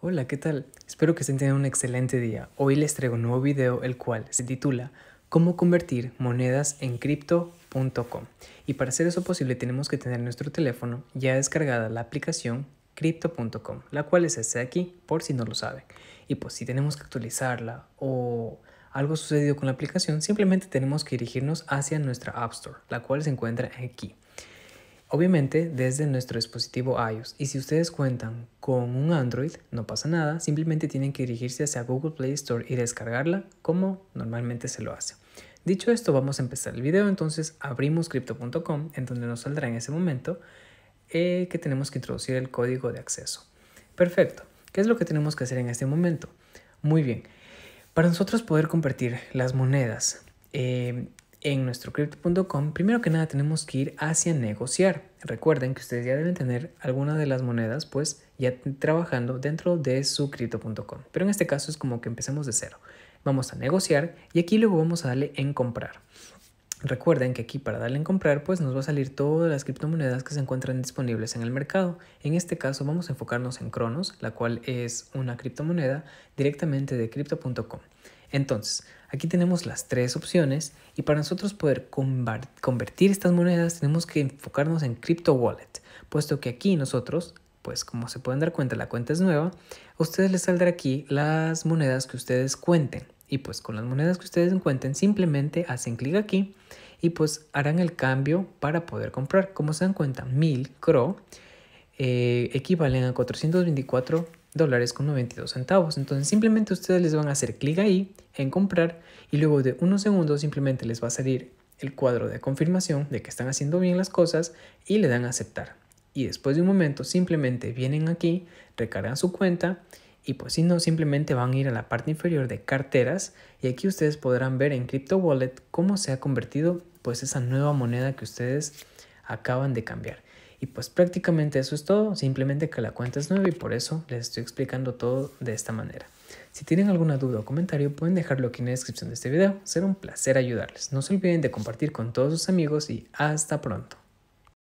Hola, ¿qué tal? Espero que estén teniendo un excelente día. Hoy les traigo un nuevo video el cual se titula Cómo convertir monedas en crypto.com. Y para hacer eso posible tenemos que tener nuestro teléfono ya descargada la aplicación crypto.com, la cual es esta de aquí por si no lo saben. Y pues si tenemos que actualizarla o algo sucedido con la aplicación, simplemente tenemos que dirigirnos hacia nuestra App Store, la cual se encuentra aquí. Obviamente desde nuestro dispositivo iOS y si ustedes cuentan con un Android no pasa nada, simplemente tienen que dirigirse hacia Google Play Store y descargarla como normalmente se lo hace. Dicho esto vamos a empezar el video, entonces abrimos crypto.com en donde nos saldrá en ese momento eh, que tenemos que introducir el código de acceso. Perfecto, ¿qué es lo que tenemos que hacer en este momento? Muy bien, para nosotros poder convertir las monedas eh, en nuestro crypto.com, primero que nada tenemos que ir hacia negociar. Recuerden que ustedes ya deben tener alguna de las monedas pues ya trabajando dentro de su crypto.com. Pero en este caso es como que empecemos de cero. Vamos a negociar y aquí luego vamos a darle en comprar. Recuerden que aquí para darle en comprar pues nos va a salir todas las criptomonedas que se encuentran disponibles en el mercado. En este caso vamos a enfocarnos en Cronos, la cual es una criptomoneda directamente de crypto.com. Entonces, Aquí tenemos las tres opciones y para nosotros poder convertir estas monedas tenemos que enfocarnos en Crypto Wallet, puesto que aquí nosotros, pues como se pueden dar cuenta, la cuenta es nueva, a ustedes les saldrá aquí las monedas que ustedes cuenten. Y pues con las monedas que ustedes encuentren simplemente hacen clic aquí y pues harán el cambio para poder comprar. Como se dan cuenta, 1000 CRO eh, equivalen a 424 dólares con 92 centavos. Entonces simplemente ustedes les van a hacer clic ahí en comprar y luego de unos segundos simplemente les va a salir el cuadro de confirmación de que están haciendo bien las cosas y le dan a aceptar. Y después de un momento simplemente vienen aquí, recargan su cuenta y pues si no simplemente van a ir a la parte inferior de carteras y aquí ustedes podrán ver en Crypto Wallet cómo se ha convertido pues esa nueva moneda que ustedes acaban de cambiar. Y pues prácticamente eso es todo, simplemente que la cuenta es nueva y por eso les estoy explicando todo de esta manera. Si tienen alguna duda o comentario pueden dejarlo aquí en la descripción de este video, será un placer ayudarles. No se olviden de compartir con todos sus amigos y hasta pronto.